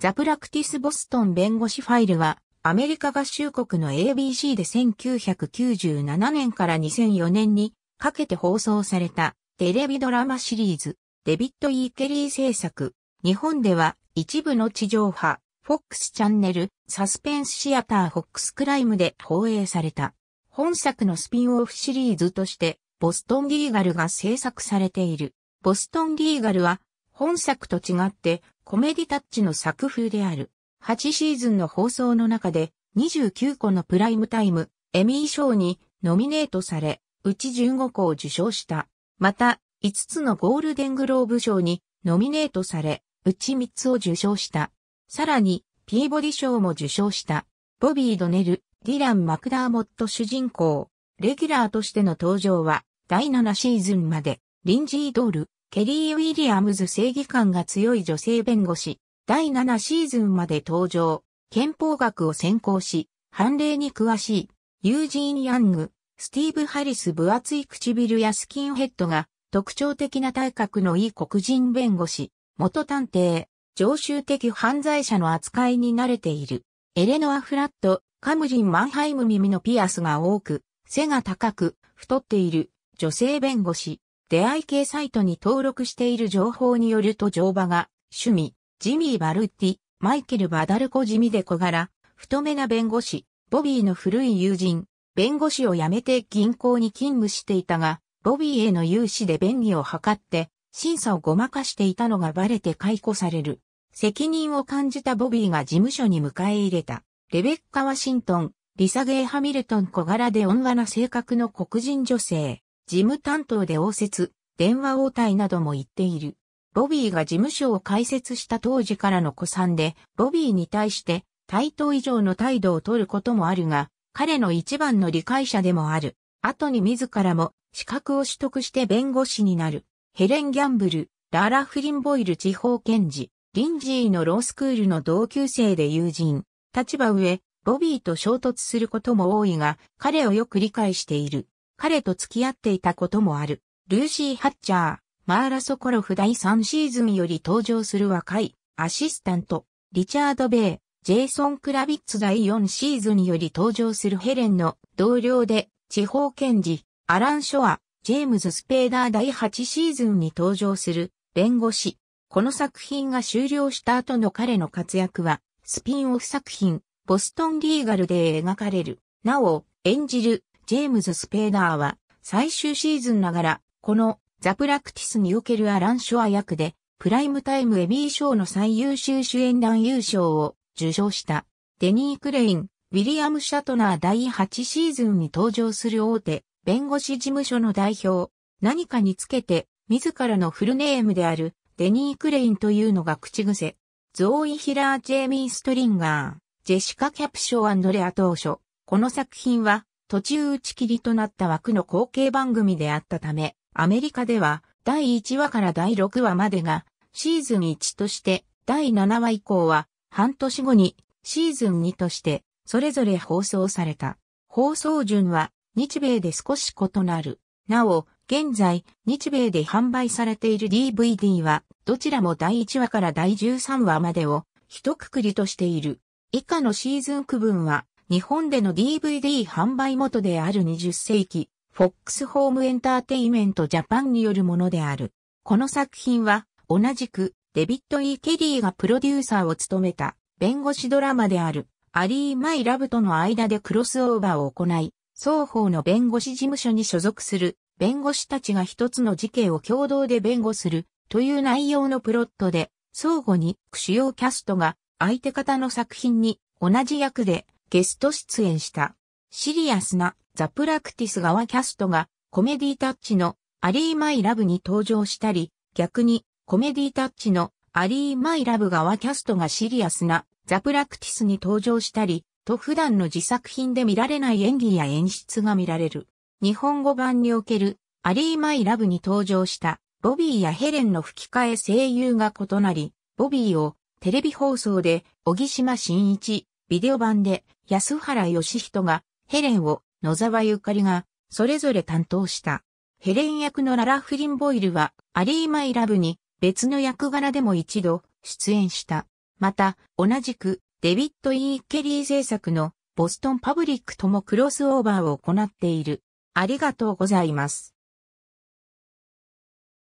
ザ・プラクティス・ボストン弁護士ファイルは、アメリカ合衆国の ABC で1997年から2004年にかけて放送されたテレビドラマシリーズ、デビッド・イー・ケリー制作。日本では一部の地上波、FOX チャンネル、サスペンスシアター FOX クライムで放映された。本作のスピンオフシリーズとして、ボストンリーガルが制作されている。ボストンリーガルは本作と違ってコメディタッチの作風である。8シーズンの放送の中で29個のプライムタイム、エミー賞にノミネートされ、うち15個を受賞した。また、5つのゴールデングローブ賞にノミネートされ、うち3つを受賞した。さらに、ピーボディ賞も受賞した。ボビー・ドネル、ディラン・マクダーモット主人公、レギュラーとしての登場は、第7シーズンまで。リンジー・ドール、ケリー・ウィリアムズ正義感が強い女性弁護士、第7シーズンまで登場、憲法学を専攻し、判例に詳しい、ユージーン・ヤング、スティーブ・ハリス分厚い唇やスキンヘッドが特徴的な体格のいい黒人弁護士、元探偵、常習的犯罪者の扱いに慣れている。エレノア・フラット、カムリン・マンハイム耳のピアスが多く、背が高く、太っている、女性弁護士。出会い系サイトに登録している情報によると乗馬が、趣味、ジミー・バルティ、マイケル・バダルコ・地味で小柄、太めな弁護士、ボビーの古い友人、弁護士を辞めて銀行に勤務していたが、ボビーへの融資で便宜を図って、審査をごまかしていたのがバレて解雇される。責任を感じたボビーが事務所に迎え入れた。レベッカ・ワシントン、リサゲイ・ハミルトン小柄で温和な性格の黒人女性。事務担当で応接、電話応対なども言っている。ボビーが事務所を開設した当時からの子さんで、ボビーに対して対等以上の態度を取ることもあるが、彼の一番の理解者でもある。後に自らも資格を取得して弁護士になる。ヘレン・ギャンブル、ララ・フリンボイル地方検事、リンジーのロースクールの同級生で友人、立場上、ボビーと衝突することも多いが、彼をよく理解している。彼と付き合っていたこともある、ルーシー・ハッチャー、マーラ・ソコロフ第3シーズンより登場する若い、アシスタント、リチャード・ベイ、ジェイソン・クラビッツ第4シーズンより登場するヘレンの同僚で、地方検事、アラン・ショア、ジェームズ・スペーダー第8シーズンに登場する、弁護士。この作品が終了した後の彼の活躍は、スピンオフ作品、ボストン・リーガルで描かれる。なお、演じるジェームズ・スペーダーは最終シーズンながら、このザ・プラクティスにおけるアラン・ショア役で、プライムタイムエミー賞の最優秀主演男優賞を受賞した。デニー・クレイン、ウィリアム・シャトナー第8シーズンに登場する大手、弁護士事務所の代表、何かにつけて、自らのフルネームである、デニー・クレインというのが口癖。ゾーイ・ヒラー・ジェイミー・ストリンガー、ジェシカ・キャプショアンドレア当初、この作品は、途中打ち切りとなった枠の後継番組であったため、アメリカでは第1話から第6話までがシーズン1として第7話以降は半年後にシーズン2としてそれぞれ放送された。放送順は日米で少し異なる。なお、現在日米で販売されている DVD はどちらも第1話から第13話までを一括りとしている。以下のシーズン区分は日本での DVD 販売元である20世紀、フォックスホームエンターテイメントジャパンによるものである。この作品は、同じく、デビッド・ E・ ケリーがプロデューサーを務めた、弁護士ドラマである、アリー・マイ・ラブとの間でクロスオーバーを行い、双方の弁護士事務所に所属する、弁護士たちが一つの事件を共同で弁護する、という内容のプロットで、相互に主要キャストが相手方の作品に同じ役でゲスト出演した。シリアスなザ・プラクティス側キャストがコメディタッチのアリー・マイ・ラブに登場したり、逆にコメディタッチのアリー・マイ・ラブ側キャストがシリアスなザ・プラクティスに登場したり、と普段の自作品で見られない演技や演出が見られる。日本語版におけるアリー・マイ・ラブに登場したボビーやヘレンの吹き替え声優が異なり、ボビーをテレビ放送で小木島新一、ビデオ版で安原義人がヘレンを野沢ゆかりがそれぞれ担当した。ヘレン役のララ・フリンボイルはアリー・マイ・ラブに別の役柄でも一度出演した。また、同じくデビッド・イー・ケリー制作のボストンパブリックともクロスオーバーを行っている。ありがとうございます。